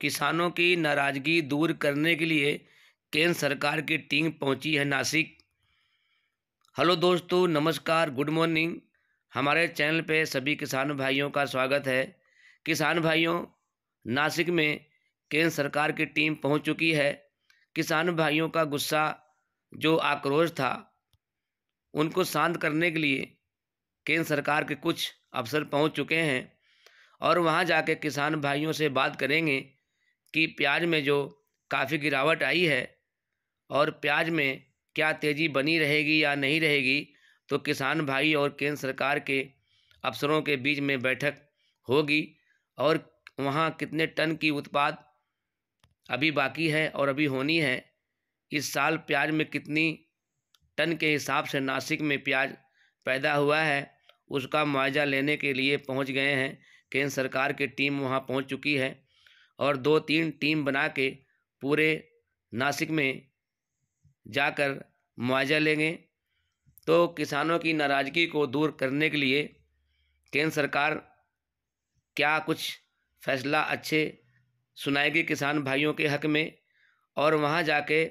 किसानों की नाराजगी दूर करने के लिए केंद्र सरकार की टीम पहुंची है नासिक हेलो दोस्तों नमस्कार गुड मॉर्निंग हमारे चैनल पे सभी किसान भाइयों का स्वागत है किसान भाइयों नासिक में केंद्र सरकार की टीम पहुंच चुकी है किसान भाइयों का गुस्सा जो आक्रोश था उनको शांत करने के लिए केंद्र सरकार के कुछ अफसर पहुंच चुके हैं और वहां जाके किसान भाइयों से बात करेंगे कि प्याज में जो काफ़ी गिरावट आई है और प्याज में क्या तेज़ी बनी रहेगी या नहीं रहेगी तो किसान भाई और केंद्र सरकार के अफसरों के बीच में बैठक होगी और वहाँ कितने टन की उत्पाद अभी बाकी है और अभी होनी है इस साल प्याज में कितनी टन के हिसाब से नासिक में प्याज पैदा हुआ है उसका मुआवजा लेने के लिए पहुँच गए हैं केंद्र सरकार की टीम वहाँ पहुँच चुकी है और दो तीन टीम बना के पूरे नासिक में जाकर मुआवजा लेंगे तो किसानों की नाराज़गी को दूर करने के लिए केंद्र सरकार क्या कुछ फैसला अच्छे सुनाएगी किसान भाइयों के हक में और वहाँ जाके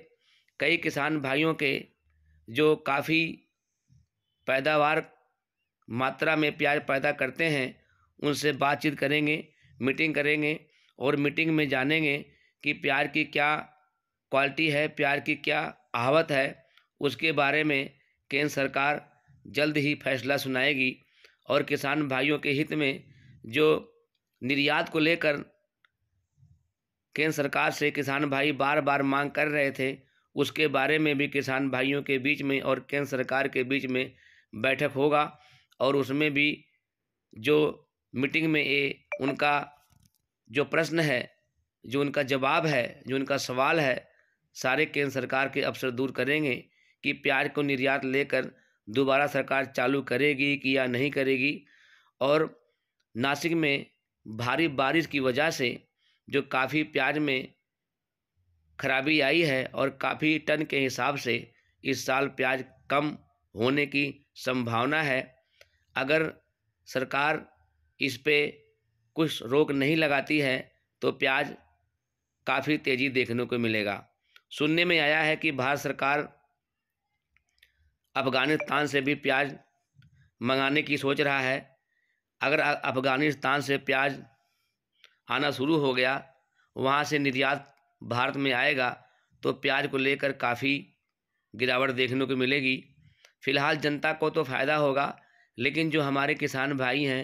कई किसान भाइयों के जो काफ़ी पैदावार मात्रा में प्याज पैदा करते हैं उनसे बातचीत करेंगे मीटिंग करेंगे और मीटिंग में जानेंगे कि प्यार की क्या क्वालिटी है प्यार की क्या आहवत है उसके बारे में केंद्र सरकार जल्द ही फैसला सुनाएगी और किसान भाइयों के हित में जो निर्यात को लेकर केंद्र सरकार से किसान भाई बार बार मांग कर रहे थे उसके बारे में भी किसान भाइयों के बीच में और केंद्र सरकार के बीच में बैठक होगा और उसमें भी जो मीटिंग में ये उनका जो प्रश्न है जो उनका जवाब है जो उनका सवाल है सारे केंद्र सरकार के अवसर दूर करेंगे कि प्याज को निर्यात लेकर दोबारा सरकार चालू करेगी कि या नहीं करेगी और नासिक में भारी बारिश की वजह से जो काफ़ी प्याज में खराबी आई है और काफ़ी टन के हिसाब से इस साल प्याज कम होने की संभावना है अगर सरकार इस पर कुछ रोक नहीं लगाती है तो प्याज काफ़ी तेज़ी देखने को मिलेगा सुनने में आया है कि भारत सरकार अफ़गानिस्तान से भी प्याज मंगाने की सोच रहा है अगर अफ़गानिस्तान से प्याज आना शुरू हो गया वहाँ से निर्यात भारत में आएगा तो प्याज को लेकर काफ़ी गिरावट देखने को मिलेगी फ़िलहाल जनता को तो फ़ायदा होगा लेकिन जो हमारे किसान भाई हैं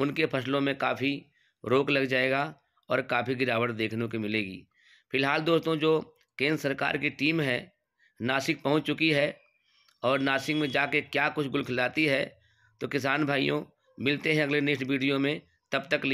उनके फसलों में काफ़ी रोक लग जाएगा और काफ़ी गिरावट देखने को मिलेगी फिलहाल दोस्तों जो केंद्र सरकार की टीम है नासिक पहुंच चुकी है और नासिक में जाके क्या कुछ गुल खिलाती है तो किसान भाइयों मिलते हैं अगले नेक्स्ट वीडियो में तब तक